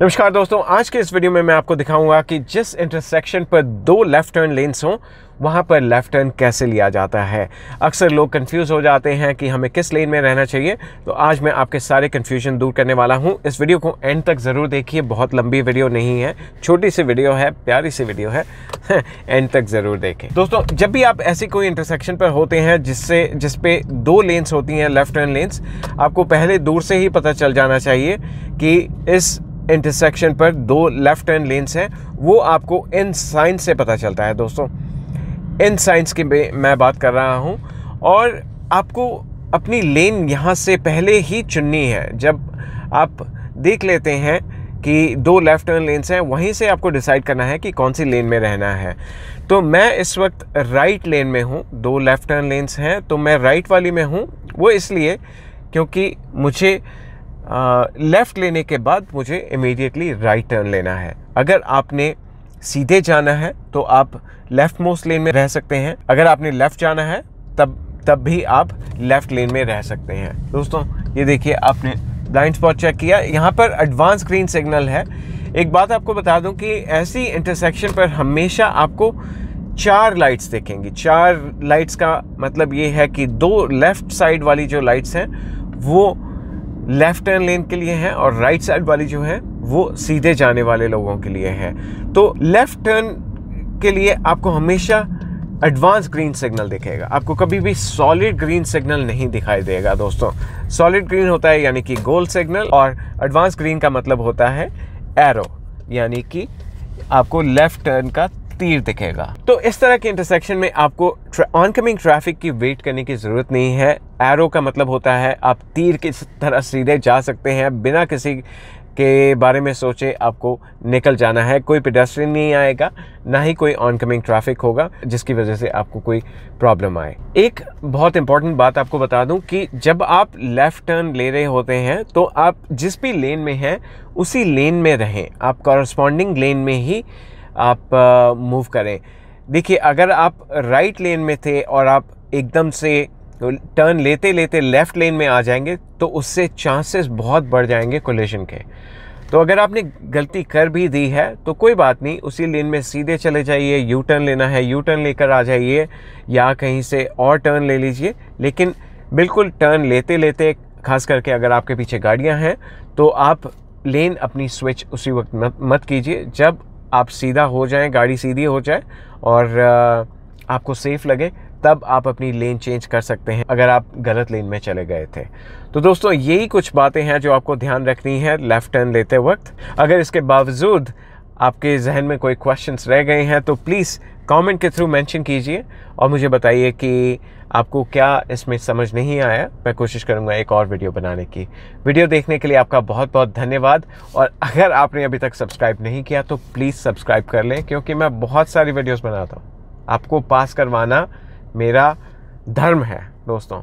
नमस्कार दोस्तों आज के इस वीडियो में मैं आपको दिखाऊंगा कि जिस इंटरसेक्शन पर दो लेफ़्ट टर्न लेन्स हों वहाँ पर लेफ़्ट टर्न कैसे लिया जाता है अक्सर लोग कंफ्यूज हो जाते हैं कि हमें किस लेन में रहना चाहिए तो आज मैं आपके सारे कंफ्यूजन दूर करने वाला हूँ इस वीडियो को एंड तक ज़रूर देखिए बहुत लंबी वीडियो नहीं है छोटी सी वीडियो है प्यारी सी वीडियो है एंड तक ज़रूर देखें दोस्तों जब भी आप ऐसी कोई इंटरसेक्शन पर होते हैं जिससे जिस दो लेंस होती हैं लेफ़्ट टर्न लेंस आपको पहले दूर से ही पता चल जाना चाहिए कि इस इंटरसेक्शन पर दो लेफ़्ट हैंड लेंस हैं वो आपको इन साइंस से पता चलता है दोस्तों इन साइंस की मैं बात कर रहा हूँ और आपको अपनी लेन यहाँ से पहले ही चुननी है जब आप देख लेते हैं कि दो लेफ़्ट हैंड लेंस हैं वहीं से आपको डिसाइड करना है कि कौन सी लेन में रहना है तो मैं इस वक्त राइट लेन में हूँ दो लेफ़्ट टर्न लेंस हैं तो मैं राइट वाली में हूँ वो इसलिए क्योंकि मुझे लेफ़्ट लेने के बाद मुझे इमीडिएटली राइट टर्न लेना है अगर आपने सीधे जाना है तो आप लेफ़्ट मोस्ट लेन में रह सकते हैं अगर आपने लेफ़्ट जाना है तब तब भी आप लेफ़्ट लेन में रह सकते हैं दोस्तों ये देखिए आपने ब्लाइंड स्पॉट चेक किया यहाँ पर एडवांस ग्रीन सिग्नल है एक बात आपको बता दूं कि ऐसी इंटरसेक्शन पर हमेशा आपको चार लाइट्स देखेंगी चार लाइट्स का मतलब ये है कि दो लेफ़्ट साइड वाली जो लाइट्स हैं वो लेफ्ट हैंड लेन के लिए हैं और राइट साइड वाली जो है वो सीधे जाने वाले लोगों के लिए है तो लेफ्ट टर्न के लिए आपको हमेशा एडवांस ग्रीन सिग्नल दिखेगा आपको कभी भी सॉलिड ग्रीन सिग्नल नहीं दिखाई देगा दोस्तों सॉलिड ग्रीन होता है यानी कि गोल सिग्नल और एडवांस ग्रीन का मतलब होता है एरो यानी कि आपको लेफ्ट टर्न का तीर दिखेगा तो इस तरह के इंटरसेक्शन में आपको ऑनकमिंग ट्रैफिक की वेट करने की ज़रूरत नहीं है एरो का मतलब होता है आप तीर की तरह सीधे जा सकते हैं बिना किसी के बारे में सोचे आपको निकल जाना है कोई पेडेस्ट्रियन नहीं आएगा ना ही कोई ऑनकमिंग ट्रैफिक होगा जिसकी वजह से आपको कोई प्रॉब्लम आए एक बहुत इंपॉर्टेंट बात आपको बता दूं कि जब आप लेफ़्ट टर्न ले रहे होते हैं तो आप जिस भी लेन में हैं उसी लेन में रहें आप कॉरस्पॉन्डिंग लेन में ही आप मूव करें देखिए अगर आप राइट लेन में थे और आप एकदम से टर्न लेते लेते लेफ़्ट लेन में आ जाएंगे तो उससे चांसेस बहुत बढ़ जाएंगे कोलेशन के तो अगर आपने गलती कर भी दी है तो कोई बात नहीं उसी लेन में सीधे चले जाइए यू टर्न लेना है यू टर्न लेकर आ जाइए या कहीं से और टर्न ले लीजिए लेकिन बिल्कुल टर्न लेते लेते खास करके अगर आपके पीछे गाड़ियां हैं तो आप लेन अपनी स्विच उसी वक्त मत मत कीजिए जब आप सीधा हो जाएं गाड़ी सीधी हो जाए और आपको सेफ़ लगे तब आप अपनी लेन चेंज कर सकते हैं अगर आप गलत लेन में चले गए थे तो दोस्तों यही कुछ बातें हैं जो आपको ध्यान रखनी है लेफ़्ट टर्न लेते वक्त अगर इसके बावजूद आपके जहन में कोई क्वेश्चंस रह गए हैं तो प्लीज़ कमेंट के थ्रू मेंशन कीजिए और मुझे बताइए कि आपको क्या इसमें समझ नहीं आया मैं कोशिश करूँगा एक और वीडियो बनाने की वीडियो देखने के लिए आपका बहुत बहुत धन्यवाद और अगर आपने अभी तक सब्सक्राइब नहीं किया तो प्लीज़ सब्सक्राइब कर लें क्योंकि मैं बहुत सारी वीडियोज़ बनाता हूँ आपको पास करवाना मेरा धर्म है दोस्तों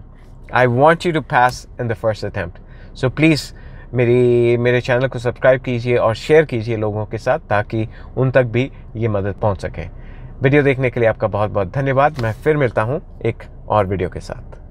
I want you to pass in the first attempt so please मेरी मेरे चैनल को सब्सक्राइब कीजिए और शेयर कीजिए लोगों के साथ ताकि उन तक भी ये मदद पहुंच सके वीडियो देखने के लिए आपका बहुत बहुत धन्यवाद मैं फिर मिलता हूँ एक और वीडियो के साथ